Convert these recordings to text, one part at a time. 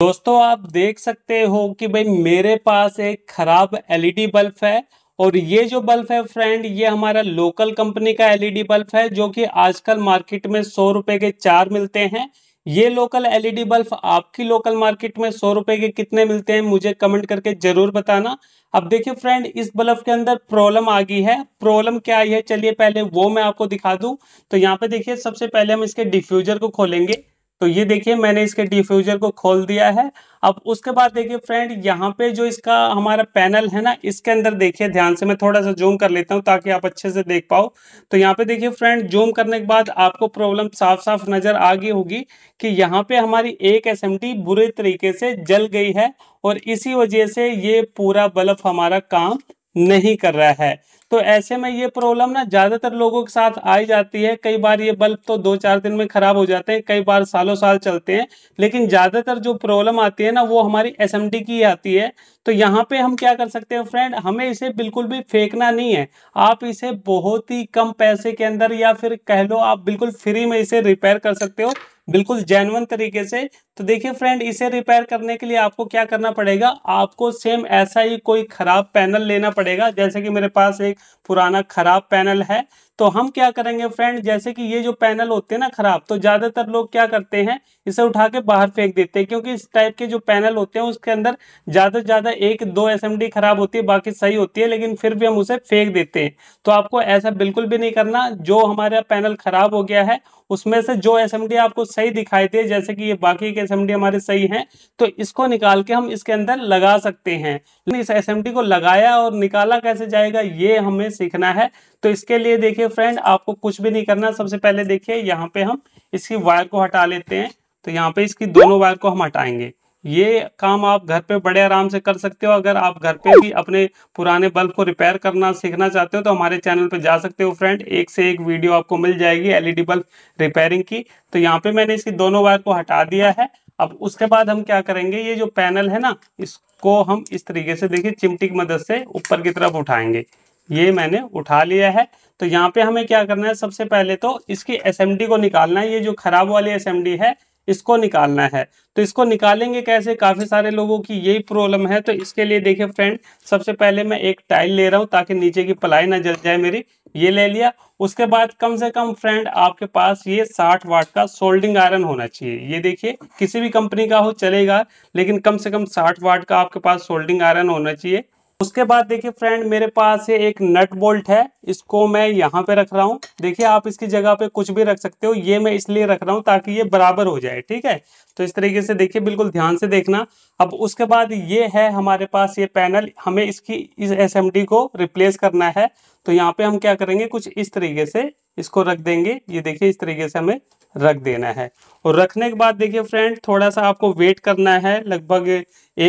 दोस्तों आप देख सकते हो कि भाई मेरे पास एक खराब एलईडी e बल्ब है और ये जो बल्ब है फ्रेंड ये हमारा लोकल कंपनी का एलईडी e बल्ब है जो कि आजकल मार्केट में सौ रुपए के चार मिलते हैं ये लोकल एलईडी e बल्ब आपकी लोकल मार्केट में सौ रुपए के कितने मिलते हैं मुझे कमेंट करके जरूर बताना अब देखिए फ्रेंड इस बल्ब के अंदर प्रॉब्लम आ गई है प्रॉब्लम क्या आई है चलिए पहले वो मैं आपको दिखा दूं तो यहाँ पे देखिए सबसे पहले हम इसके डिफ्यूजर को खोलेंगे तो ये देखिए मैंने इसके डिफ्यूजर को खोल दिया है अब उसके बाद देखिए फ्रेंड यहाँ पे जो इसका हमारा पैनल है ना इसके अंदर देखिए ध्यान से मैं थोड़ा सा जूम कर लेता हूँ ताकि आप अच्छे से देख पाओ तो यहाँ पे देखिए फ्रेंड जूम करने के बाद आपको प्रॉब्लम साफ साफ नज़र आ गई होगी कि यहाँ पे हमारी एक एस बुरे तरीके से जल गई है और इसी वजह से ये पूरा बल्ब हमारा काम नहीं कर रहा है तो ऐसे में ये प्रॉब्लम ना ज़्यादातर लोगों के साथ आई जाती है कई बार ये बल्ब तो दो चार दिन में ख़राब हो जाते हैं कई बार सालों साल चलते हैं लेकिन ज़्यादातर जो प्रॉब्लम आती है ना वो हमारी एस की आती है तो यहाँ पे हम क्या कर सकते हैं फ्रेंड हमें इसे बिल्कुल भी फेंकना नहीं है आप इसे बहुत ही कम पैसे के अंदर या फिर कह लो आप बिल्कुल फ्री में इसे रिपेयर कर सकते हो बिल्कुल जेनवन तरीके से तो देखिए फ्रेंड इसे रिपेयर करने के लिए आपको क्या करना पड़ेगा आपको सेम ऐसा ही कोई खराब पैनल लेना पड़ेगा जैसे कि मेरे पास एक पुराना खराब पैनल है तो हम क्या करेंगे फ्रेंड जैसे कि ये जो पैनल होते हैं ना खराब तो ज्यादातर लोग क्या करते हैं इसे उठा के बाहर फेंक देते हैं क्योंकि इस टाइप के जो पैनल होते हैं उसके अंदर ज्यादा से ज्यादा एक दो एस खराब होती है बाकी सही होती है लेकिन फिर भी हम उसे फेंक देते हैं तो आपको ऐसा बिल्कुल भी नहीं करना जो हमारा पैनल खराब हो गया है उसमें से जो एस आपको सही दिखाई दे जैसे कि ये बाकी के एस हमारे सही हैं तो इसको निकाल के हम इसके अंदर लगा सकते हैं इस एस को लगाया और निकाला कैसे जाएगा ये हमें सीखना है तो इसके लिए देखिए फ्रेंड आपको कुछ भी नहीं करना सबसे पहले देखिए यहाँ पे हम इसकी वायर को हटा लेते हैं तो यहाँ पे इसकी दोनों वायर को हम हटाएंगे ये काम आप घर पे बड़े आराम से कर सकते हो अगर आप घर पे भी अपने पुराने बल्ब को रिपेयर करना सीखना चाहते हो तो हमारे चैनल पे जा सकते हो फ्रेंड एक से एक वीडियो आपको मिल जाएगी एलईडी बल्ब रिपेयरिंग की तो यहाँ पे मैंने इसकी दोनों वायर को हटा दिया है अब उसके बाद हम क्या करेंगे ये जो पैनल है ना इसको हम इस तरीके से देखिए चिमटी की मदद से ऊपर की तरफ उठाएंगे ये मैंने उठा लिया है तो यहाँ पे हमें क्या करना है सबसे पहले तो इसकी एसएमडी को निकालना है ये जो खराब वाली एस है इसको निकालना है तो इसको निकालेंगे कैसे काफी सारे लोगों की यही प्रॉब्लम है तो इसके लिए देखिए फ्रेंड सबसे पहले मैं एक टाइल ले रहा हूं ताकि नीचे की पलाई ना जल जाए मेरी ये ले लिया उसके बाद कम से कम फ्रेंड आपके पास ये 60 वाट का सोल्डिंग आयरन होना चाहिए ये देखिए किसी भी कंपनी का हो चलेगा लेकिन कम से कम साठ वाट का आपके पास सोल्डिंग आयरन होना चाहिए उसके बाद देखिए फ्रेंड मेरे पास है एक नट बोल्ट है इसको मैं यहाँ पे रख रहा हूँ देखिए आप इसकी जगह पे कुछ भी रख सकते हो ये मैं इसलिए रख रहा हूँ ताकि ये बराबर हो जाए ठीक है तो इस तरीके से देखिए बिल्कुल ध्यान से देखना अब उसके बाद ये है हमारे पास ये पैनल हमें इसकी इस एस को रिप्लेस करना है तो यहाँ पे हम क्या करेंगे कुछ इस तरीके से इसको रख देंगे ये देखिए इस तरीके से हमें रख देना है और रखने के बाद देखिए फ्रेंड थोड़ा सा आपको वेट करना है लगभग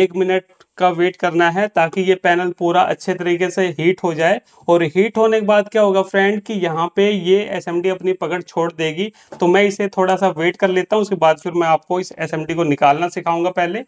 एक मिनट का वेट करना है ताकि ये पैनल पूरा अच्छे तरीके से हीट हो जाए और हीट होने के बाद क्या होगा फ्रेंड कि यहाँ पे ये एस अपनी पकड़ छोड़ देगी तो मैं इसे थोड़ा सा वेट कर लेता हूँ उसके बाद फिर मैं आपको इस एस को निकालना सिखाऊंगा पहले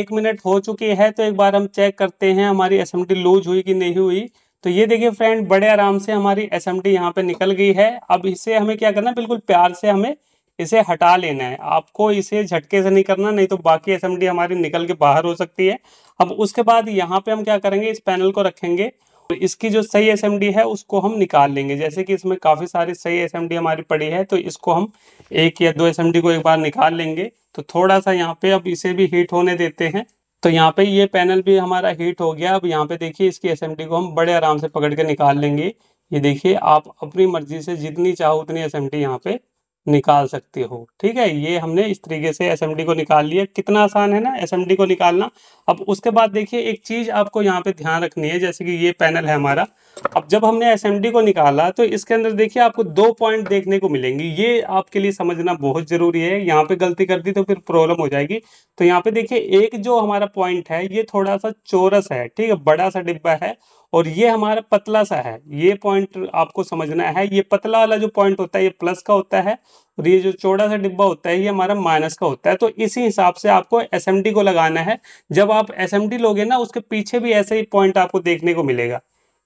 एक मिनट हो चुकी है तो एक बार हम चेक करते हैं हमारी एस लूज हुई कि नहीं हुई तो ये देखिए फ्रेंड बड़े आराम से हमारी एस एम यहाँ पे निकल गई है अब इसे हमें क्या करना बिल्कुल प्यार से हमें इसे हटा लेना है आपको इसे झटके से नहीं करना नहीं तो बाकी एस हमारी निकल के बाहर हो सकती है अब उसके बाद यहाँ पे हम क्या करेंगे इस पैनल को रखेंगे तो इसकी जो सही एस है उसको हम निकाल लेंगे जैसे कि इसमें काफ़ी सारी सही एस हमारी पड़ी है तो इसको हम एक या दो एस को एक बार निकाल लेंगे तो थोड़ा सा यहाँ पे अब इसे भी हीट होने देते हैं तो यहाँ पे ये पैनल भी हमारा हीट हो गया अब यहाँ पे देखिए इसकी एस को हम बड़े आराम से पकड़ के निकाल लेंगे ये देखिए आप अपनी मर्जी से जितनी चाहो उतनी एस एम यहाँ पे निकाल सकते हो ठीक है ये हमने इस तरीके से एस को निकाल लिया कितना आसान है ना एस को निकालना अब उसके बाद देखिए एक चीज़ आपको यहाँ पे ध्यान रखनी है जैसे कि ये पैनल है हमारा अब जब हमने एस को निकाला तो इसके अंदर देखिए आपको दो पॉइंट देखने को मिलेंगे ये आपके लिए समझना बहुत ज़रूरी है यहाँ पे गलती कर दी तो फिर प्रॉब्लम हो जाएगी तो यहाँ पे देखिए एक जो हमारा पॉइंट है ये थोड़ा सा चोरस है ठीक है बड़ा सा डिब्बा है और ये हमारा पतला सा है ये पॉइंट आपको समझना है ये पतला वाला जो पॉइंट होता है ये प्लस का होता है और ये जो चौड़ा सा डिब्बा होता है ये हमारा माइनस का होता है तो इसी हिसाब से आपको एस को लगाना है जब आप एस लोगे ना उसके पीछे भी ऐसे ही पॉइंट आपको देखने को मिलेगा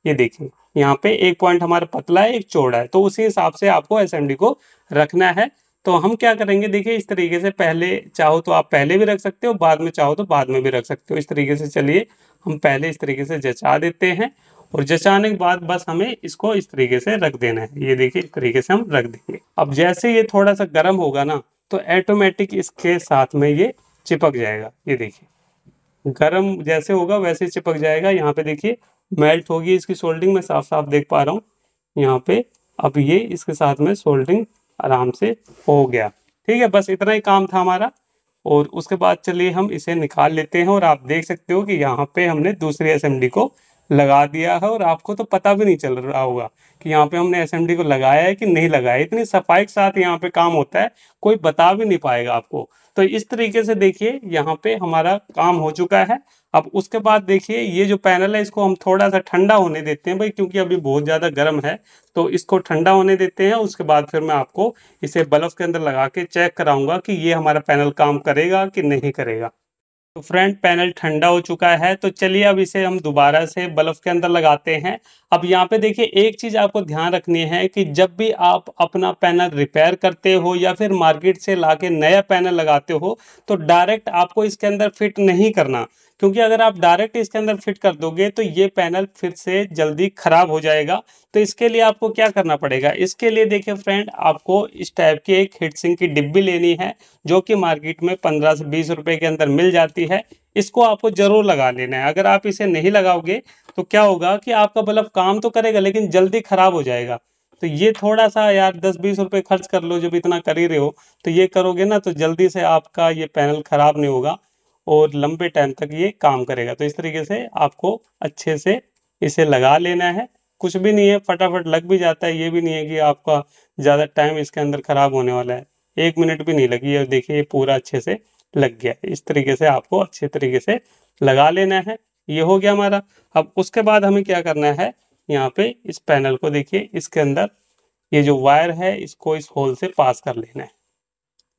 ये देखिए यहाँ पे एक पॉइंट हमारा पतला है एक चौड़ा है तो उसी हिसाब से आपको एस को रखना है तो हम क्या करेंगे देखिए इस तरीके से पहले चाहो तो आप पहले भी रख सकते हो बाद में चाहो तो बाद में भी रख सकते हो इस तरीके से चलिए हम पहले इस तरीके से जचा देते हैं और जचाने के बाद बस हमें इसको इस तरीके से रख देना है ये देखिए इस तरीके से हम रख देंगे अब जैसे ये थोड़ा सा गर्म होगा ना तो ऐटोमेटिक इसके साथ में ये चिपक जाएगा ये देखिए गर्म जैसे होगा वैसे चिपक जाएगा यहाँ पे देखिए मेल्ट होगी इसकी सोल्डिंग में साफ साफ देख पा रहा हूँ यहाँ पे अब ये इसके साथ में सोल्डिंग आराम से हो गया ठीक है बस इतना ही काम था हमारा और उसके बाद चलिए हम इसे निकाल लेते हैं और आप देख सकते हो कि यहाँ पे हमने दूसरी एसएमडी को लगा दिया है और आपको तो पता भी नहीं चल रहा होगा कि यहाँ पे हमने एसएमडी को लगाया है कि नहीं लगाया इतनी सफाई के साथ यहाँ पे काम होता है कोई बता भी नहीं पाएगा आपको तो इस तरीके से देखिए यहाँ पे हमारा काम हो चुका है अब उसके बाद देखिए ये जो पैनल है इसको हम थोड़ा सा ठंडा होने देते हैं भाई क्योंकि अभी बहुत ज़्यादा गर्म है तो इसको ठंडा होने देते हैं उसके बाद फिर मैं आपको इसे बल्ब के अंदर लगा के चेक कराऊंगा कि ये हमारा पैनल काम करेगा कि नहीं करेगा तो फ्रंट पैनल ठंडा हो चुका है तो चलिए अब इसे हम दोबारा से बल्ब के अंदर लगाते हैं अब यहाँ पे देखिए एक चीज़ आपको ध्यान रखनी है कि जब भी आप अपना पैनल रिपेयर करते हो या फिर मार्केट से लाके नया पैनल लगाते हो तो डायरेक्ट आपको इसके अंदर फिट नहीं करना क्योंकि अगर आप डायरेक्ट इसके अंदर फिट कर दोगे तो ये पैनल फिर से जल्दी खराब हो जाएगा तो इसके लिए आपको क्या करना पड़ेगा इसके लिए देखिए फ्रेंड आपको इस टाइप की एक हिटसिंग की डिब्बी लेनी है जो कि मार्केट में पंद्रह से बीस रुपए के अंदर मिल जाती है इसको आपको जरूर लगा लेना है अगर आप इसे नहीं लगाओगे तो क्या होगा कि आपका बल्ब मतलब काम तो करेगा लेकिन जल्दी खराब हो जाएगा तो ये थोड़ा सा यार दस बीस रुपए खर्च कर लो जब इतना कर ही रहे हो तो ये करोगे ना तो जल्दी से आपका ये पैनल खराब नहीं होगा और लंबे टाइम तक ये काम करेगा तो इस तरीके से आपको अच्छे से इसे लगा लेना है कुछ भी नहीं है फटाफट लग भी जाता है ये भी नहीं है कि आपका ज़्यादा टाइम इसके अंदर ख़राब होने वाला है एक मिनट भी नहीं लगी और देखिए ये पूरा अच्छे से लग गया इस तरीके से आपको अच्छे तरीके से लगा लेना है ये हो गया हमारा अब उसके बाद हमें क्या करना है यहाँ पे इस पैनल को देखिए इसके अंदर ये जो वायर है इसको इस होल से पास कर लेना है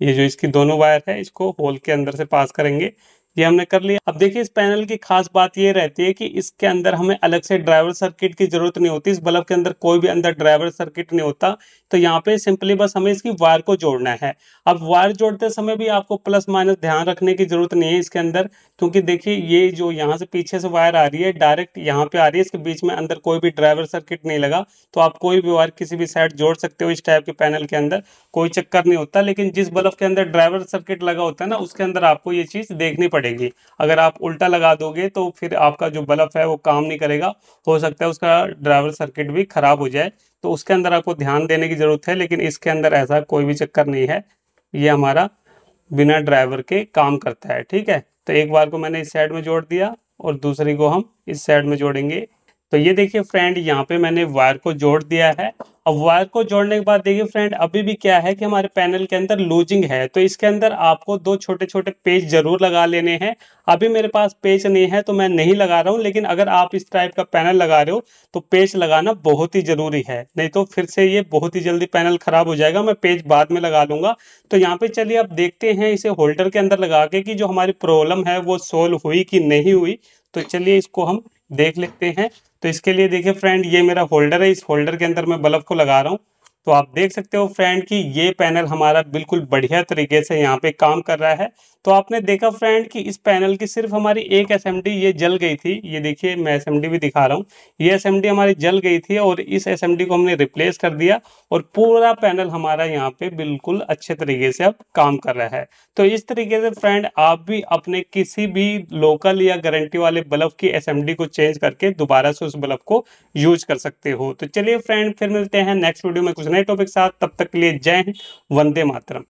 ये जो इसकी दोनों वायर है इसको होल के अंदर से पास करेंगे ये हमने कर लिया अब देखिए इस पैनल की खास बात ये रहती है कि इसके अंदर हमें अलग से ड्राइवर सर्किट की जरूरत नहीं होती इस बल्ब के अंदर कोई भी अंदर ड्राइवर सर्किट नहीं होता तो यहाँ पे सिंपली बस हमें इसकी वायर को जोड़ना है अब वायर जोड़ते समय भी आपको प्लस माइनस ध्यान रखने की जरूरत नहीं है इसके अंदर क्योंकि देखिए ये जो यहाँ से पीछे से वायर आ रही है डायरेक्ट यहाँ पे आ रही है इसके बीच में अंदर कोई भी ड्राइवर सर्किट नहीं लगा तो आप कोई भी वायर किसी भी साइड जोड़ सकते हो इस टाइप के पैनल के अंदर कोई चक्कर नहीं होता लेकिन जिस बल्ब के अंदर ड्राइवर सर्किट लगा होता है ना उसके अंदर आपको ये चीज देखनी पड़ेगी अगर आप उल्टा लगा दोगे तो फिर आपका जो बल्ब है वो काम नहीं करेगा हो सकता है उसका ड्राइवर सर्किट भी खराब हो जाए तो उसके अंदर आपको ध्यान देने की ज़रूरत है लेकिन इसके अंदर ऐसा कोई भी चक्कर नहीं है ये हमारा बिना ड्राइवर के काम करता है ठीक है तो एक बार को मैंने इस साइड में जोड़ दिया और दूसरी को हम इस साइड में जोड़ेंगे तो ये देखिए फ्रेंड यहाँ पे मैंने वायर को जोड़ दिया है अब वायर को जोड़ने के बाद देखिए फ्रेंड अभी भी क्या है कि हमारे पैनल के अंदर लूजिंग है तो इसके अंदर आपको दो छोटे छोटे पेज जरूर लगा लेने हैं अभी मेरे पास पेज नहीं है तो मैं नहीं लगा रहा हूँ लेकिन अगर आप इस टाइप का पैनल लगा रहे हो तो पेज लगाना बहुत ही ज़रूरी है नहीं तो फिर से ये बहुत ही जल्दी पैनल ख़राब हो जाएगा मैं पेज बाद में लगा लूंगा तो यहाँ पे चलिए आप देखते हैं इसे होल्डर के अंदर लगा के कि जो हमारी प्रॉब्लम है वो सोल्व हुई कि नहीं हुई तो चलिए इसको हम देख लेते हैं तो इसके लिए देखिए फ्रेंड ये मेरा होल्डर है इस होल्डर के अंदर मैं बल्ब को लगा रहा हूँ तो आप देख सकते हो फ्रेंड कि ये पैनल हमारा बिल्कुल बढ़िया तरीके से यहाँ पे काम कर रहा है तो आपने देखा फ्रेंड कि इस पैनल की सिर्फ हमारी एक एसएमडी ये जल गई थी ये देखिए मैं एसएमडी भी दिखा रहा हूँ ये एसएमडी हमारी जल गई थी और इस एसएमडी को हमने रिप्लेस कर दिया और पूरा पैनल हमारा यहाँ पे बिल्कुल अच्छे तरीके से अब काम कर रहा है तो इस तरीके से फ्रेंड आप भी अपने किसी भी लोकल या गारंटी वाले बल्ब की एस को चेंज करके दोबारा से उस बल्ब को यूज कर सकते हो तो चलिए फ्रेंड फिर मिलते हैं नेक्स्ट वीडियो में कुछ नए टॉपिक के साथ तब तक के लिए जय हिंद वंदे मातरम